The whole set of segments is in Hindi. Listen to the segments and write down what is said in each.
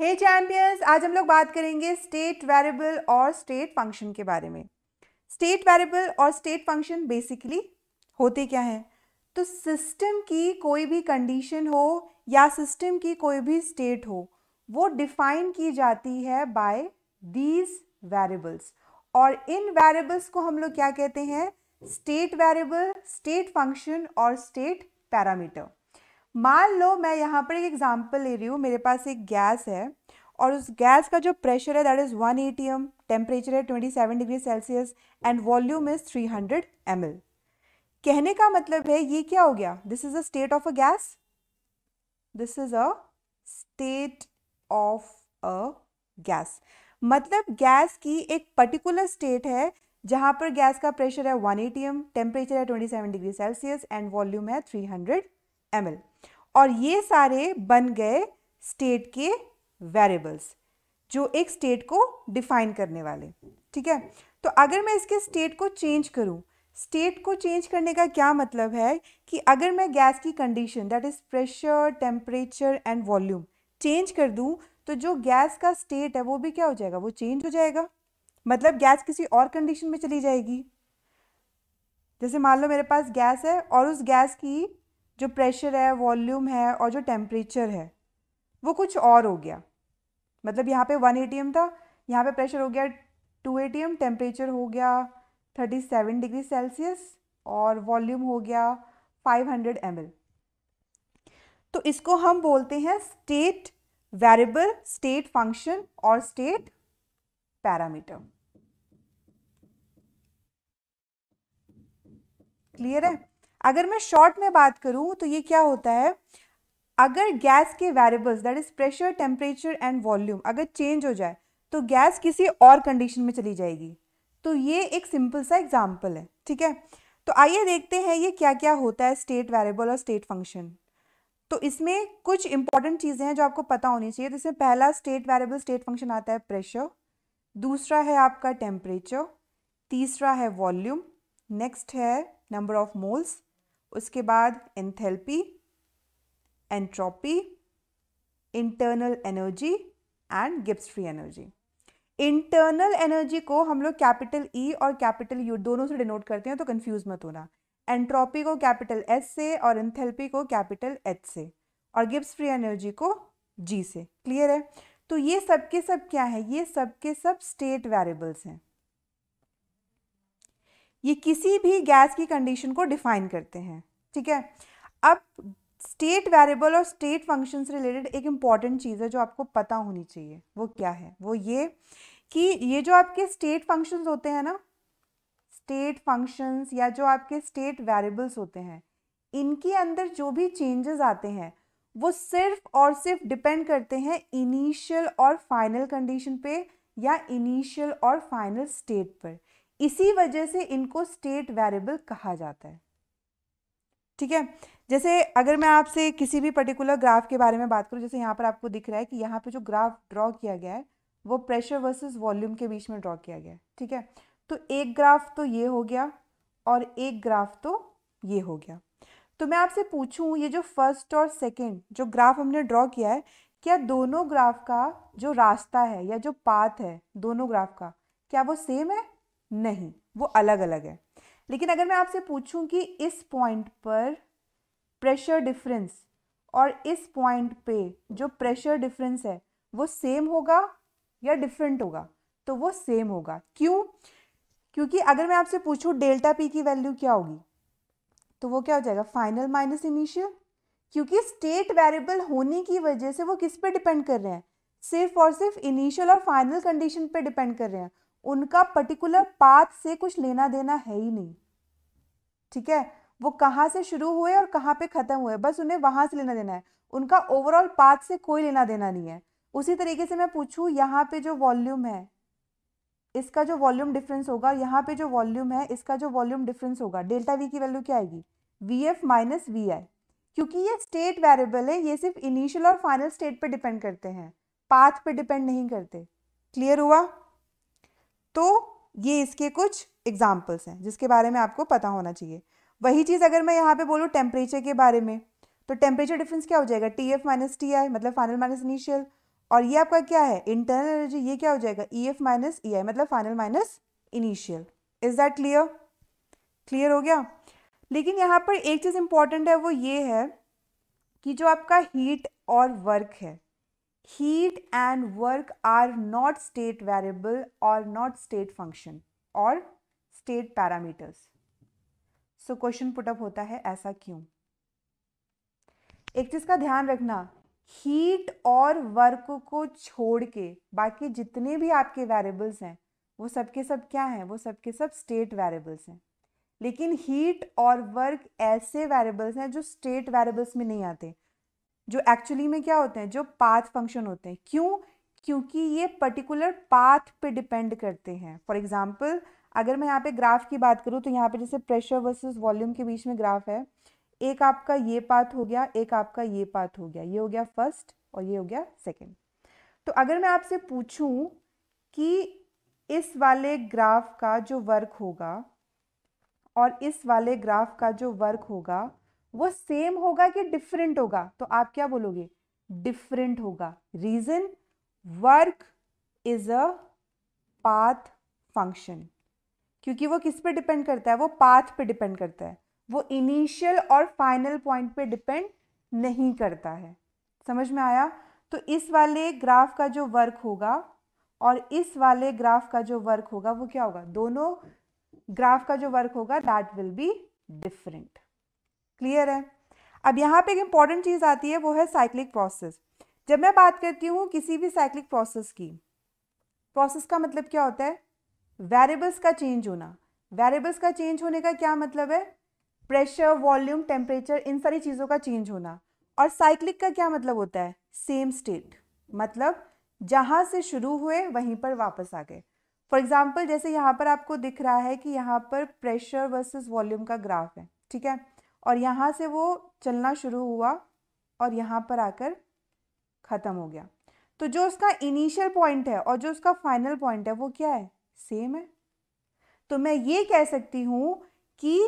हे hey चैम्पियंस आज हम लोग बात करेंगे स्टेट वेरिएबल और स्टेट फंक्शन के बारे में स्टेट वेरिएबल और स्टेट फंक्शन बेसिकली होते क्या हैं तो सिस्टम की कोई भी कंडीशन हो या सिस्टम की कोई भी स्टेट हो वो डिफाइन की जाती है बाय दीज वेरिएबल्स और इन वेरिएबल्स को हम लोग क्या कहते हैं स्टेट वेरिएबल स्टेट फंक्शन और स्टेट पैरामीटर मान लो मैं यहाँ पर एक एग्जाम्पल ले रही हूँ मेरे पास एक गैस है और उस गैस का जो प्रेशर है that is one A T M temperature है twenty seven degree Celsius and volume is three hundred M L कहने का मतलब है ये क्या हो गया this is a state of a gas this is a state of a gas मतलब गैस की एक पर्टिकुलर स्टेट है जहाँ पर गैस का प्रेशर है one A T M temperature है twenty seven degree Celsius and volume है थ्री हंड्रेड एम एल और ये सारे बन गए स्टेट के वेरिएबल्स जो एक स्टेट को डिफाइन करने वाले ठीक है तो अगर मैं इसके स्टेट को चेंज करूं स्टेट को चेंज करने का क्या मतलब है कि अगर मैं गैस की condition that is pressure temperature and volume change कर दूं तो जो गैस का स्टेट है वो भी क्या हो जाएगा वो चेंज हो जाएगा मतलब गैस किसी और कंडीशन में चली जाएगी जैसे मान लो मेरे पास गैस है और उस गैस की जो प्रेशर है वॉल्यूम है और जो टेम्परेचर है वो कुछ और हो गया मतलब यहाँ पे वन ए था यहाँ पे प्रेशर हो गया टू ए टेम्परेचर हो गया थर्टी सेवन डिग्री सेल्सियस और वॉल्यूम हो गया फाइव हंड्रेड एम तो इसको हम बोलते हैं स्टेट वेरिएबल स्टेट फंक्शन और स्टेट पैरामीटर क्लियर है अगर मैं शॉर्ट में बात करूँ तो ये क्या होता है अगर गैस के variables that is pressure temperature and volume अगर चेंज हो जाए तो गैस किसी और कंडीशन में चली जाएगी तो ये एक सिंपल सा एग्जाम्पल है ठीक है तो आइए देखते हैं ये क्या क्या होता है स्टेट वेरिएबल और स्टेट फंक्शन तो इसमें कुछ इंपॉर्टेंट चीज़ें हैं जो आपको पता होनी चाहिए तो इसमें पहला स्टेट वेरिएबल स्टेट फंक्शन आता है प्रेशर दूसरा है आपका टेम्परेचर तीसरा है वॉल्यूम नेक्स्ट है नंबर ऑफ मोल्स उसके बाद enthalpy entropy internal energy and Gibbs free energy internal energy को हम लोग कैपिटल ई e और कैपिटल यू दोनों से डिनोट करते हैं तो कंफ्यूज मत होना एंट्रोपी को कैपिटल एस से और एंथेल्पी को कैपिटल एच से और गिप्स फ्री एनर्जी को जी से क्लियर है तो ये सब के सब क्या है ये सब के सब स्टेट वेरिएबल्स हैं ये किसी भी गैस की कंडीशन को डिफाइन करते हैं ठीक है अब स्टेट वेरिएबल और स्टेट फंक्शन से रिलेटेड एक इम्पॉर्टेंट चीज़ है जो आपको पता होनी चाहिए वो क्या है वो ये कि ये जो आपके स्टेट फंक्शन होते हैं ना स्टेट फंक्शंस या जो आपके स्टेट वेरिएबल्स होते हैं इनके अंदर जो भी चेंजेस आते हैं वो सिर्फ और सिर्फ डिपेंड करते हैं इनिशियल और फाइनल कंडीशन पे या इनिशियल और फाइनल स्टेट पर इसी वजह से इनको स्टेट वेरिएबल कहा जाता है ठीक है जैसे अगर मैं आपसे किसी भी पर्टिकुलर ग्राफ के बारे में बात करूं जैसे यहाँ पर आपको दिख रहा है कि यहाँ पे जो ग्राफ ड्रॉ किया गया है वो प्रेशर वर्सेस वॉल्यूम के बीच में ड्रॉ किया गया है ठीक है तो एक ग्राफ तो ये हो गया और एक ग्राफ तो ये हो गया तो मैं आपसे पूछूँ ये जो फर्स्ट और सेकेंड जो ग्राफ हमने ड्रॉ किया है क्या दोनों ग्राफ का जो रास्ता है या जो पाथ है दोनों ग्राफ का क्या वो सेम है नहीं वो अलग अलग है लेकिन अगर मैं आपसे पूछूं कि इस पॉइंट पर प्रेशर डिफरेंस और इस पॉइंट पे जो प्रेशर डिफरेंस है वो सेम होगा या डिफरेंट होगा तो वो सेम होगा क्यों क्योंकि अगर मैं आपसे पूछूं डेल्टा पी की वैल्यू क्या होगी तो वो क्या हो जाएगा फाइनल माइनस इनिशियल क्योंकि स्टेट वेरिएबल होने की वजह से वो किस पे डिपेंड कर रहे हैं सिर्फ और सिर्फ इनिशियल और फाइनल कंडीशन पे डिपेंड कर रहे हैं उनका पर्टिकुलर पाथ से कुछ लेना देना है ही नहीं ठीक है वो कहाँ से शुरू हुए और कहाँ पे ख़त्म हुए बस उन्हें वहाँ से लेना देना है उनका ओवरऑल पाथ से कोई लेना देना नहीं है उसी तरीके से मैं पूछूँ यहाँ पे जो वॉल्यूम है इसका जो वॉल्यूम डिफरेंस होगा यहाँ पे जो वॉल्यूम है इसका जो वॉल्यूम डिफरेंस होगा डेल्टा वी की वैल्यू क्या आएगी V F minus V I क्योंकि ये स्टेट वेरिएबल है ये सिर्फ इनिशियल और फाइनल स्टेट पे डिपेंड करते हैं पाथ पे डिपेंड नहीं करते क्लियर हुआ तो ये इसके कुछ एग्जाम्पल्स हैं जिसके बारे में आपको पता होना चाहिए वही चीज़ अगर मैं यहाँ पे बोलूँ टेम्परेचर के बारे में तो टेम्परेचर डिफरेंस क्या हो जाएगा T F minus T I मतलब फाइनल माइनस इनिशियल और ये आपका क्या है इंटरनल एनर्जी ये क्या हो जाएगा E F minus E I मतलब final minus initial is that clear clear हो गया लेकिन यहाँ पर एक चीज़ इंपॉर्टेंट है वो ये है कि जो आपका हीट और वर्क है heat and work are not state variable और नॉट स्टेट फंक्शन और state parameters so question put up होता है ऐसा क्यों एक चीज का ध्यान रखना हीट और वर्क को छोड़ के बाकी जितने भी आपके वेरिएबल्स हैं वो सबके सब क्या हैं वो सबके सब स्टेट वेरिएबल्स हैं लेकिन हीट और वर्क ऐसे वेरिएबल्स हैं जो स्टेट वेरिएबल्स में नहीं आते जो एक्चुअली में क्या होते हैं जो पाथ फंक्शन होते हैं क्यों क्योंकि ये पर्टिकुलर पाथ पे डिपेंड करते हैं फॉर एग्जाम्पल अगर मैं यहाँ पे ग्राफ की बात करूँ तो यहाँ पे जैसे प्रेशर वर्सेस वॉल्यूम के बीच में ग्राफ है एक आपका ये पाथ हो गया एक आपका ये पाथ हो गया ये हो गया फर्स्ट और ये हो गया सेकेंड तो अगर मैं आपसे पूछूँ कि इस वाले ग्राफ का जो वर्क होगा और इस वाले ग्राफ का जो वर्क होगा वो सेम होगा कि डिफरेंट होगा तो आप क्या बोलोगे डिफरेंट होगा reason work is a path function क्योंकि वो किस पे डिपेंड करता है वो पाथ पे डिपेंड करता है वो इनिशियल और फाइनल पॉइंट पे डिपेंड नहीं करता है समझ में आया तो इस वाले ग्राफ का जो वर्क होगा और इस वाले ग्राफ का जो वर्क होगा वो क्या होगा दोनों ग्राफ का जो वर्क होगा that will be different clear है अब यहाँ पे एक इम्पॉर्टेंट चीज़ आती है वो है साइक्लिक प्रोसेस जब मैं बात करती हूँ किसी भी साइक्लिक प्रोसेस की प्रोसेस का मतलब क्या होता है वेरिएबल्स का चेंज होना वेरिएबल्स का चेंज होने का क्या मतलब है प्रेशर वॉल्यूम टेम्परेचर इन सारी चीज़ों का चेंज होना और साइक्लिक का क्या मतलब होता है सेम स्टेट मतलब जहाँ से शुरू हुए वहीं पर वापस आ गए फॉर एग्जाम्पल जैसे यहाँ पर आपको दिख रहा है कि यहाँ पर प्रेशर वर्सेस वॉल्यूम का ग्राफ है ठीक है और यहाँ से वो चलना शुरू हुआ और यहाँ पर आकर ख़त्म हो गया तो जो उसका इनिशियल पॉइंट है और जो उसका फाइनल पॉइंट है वो क्या है सेम है तो मैं ये कह सकती हूँ कि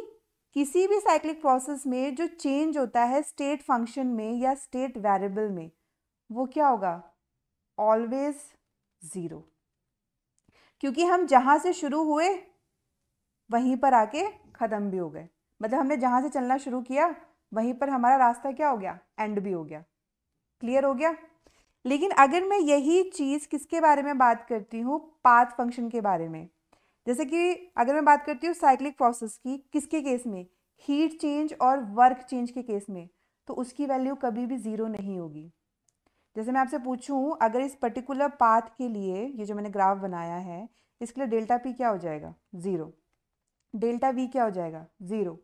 किसी भी साइक्लिक प्रोसेस में जो चेंज होता है स्टेट फंक्शन में या स्टेट वेरिएबल में वो क्या होगा ऑलवेज ज़ीरो क्योंकि हम जहाँ से शुरू हुए वहीं पर आके ख़त्म भी हो गए मतलब हमने जहाँ से चलना शुरू किया वहीं पर हमारा रास्ता क्या हो गया एंड भी हो गया क्लियर हो गया लेकिन अगर मैं यही चीज़ किसके बारे में बात करती हूँ पाथ फंक्शन के बारे में जैसे कि अगर मैं बात करती हूँ साइक्लिक प्रोसेस की किसके केस में हीट चेंज और वर्क चेंज के केस में तो उसकी वैल्यू कभी भी ज़ीरो नहीं होगी जैसे मैं आपसे पूछूं अगर इस पर्टिकुलर पाथ के लिए ये जो मैंने ग्राफ बनाया है इसके लिए डेल्टा पी क्या हो जाएगा ज़ीरो डेल्टा वी क्या हो जाएगा ज़ीरो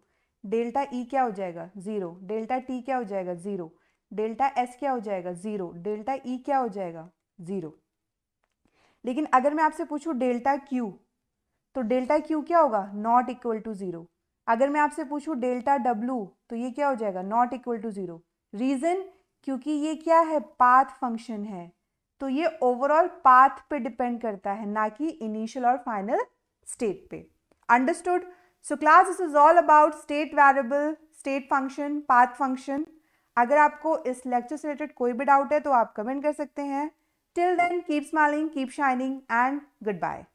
डेल्टा ई e क्या हो जाएगा ज़ीरो डेल्टा टी क्या हो जाएगा ज़ीरो डेल्टा एस क्या हो जाएगा ज़ीरो डेल्टा ई e क्या हो जाएगा ज़ीरो लेकिन अगर मैं आपसे पूछूं डेल्टा क्यू तो डेल्टा क्यू क्या होगा नॉट इक्वल टू ज़ीरो अगर मैं आपसे पूछूं डेल्टा डब्ल्यू तो ये क्या हो जाएगा not equal to zero reason क्योंकि ये क्या है पाथ फंक्शन है तो ये ओवरऑल पाथ पे डिपेंड करता है ना कि इनिशियल और फाइनल स्टेट पे understood so class this is all about state variable state function path function अगर आपको इस लेक्चर से रिलेटेड कोई भी डाउट है तो आप कमेंट कर सकते हैं till then keep smiling keep shining and good bye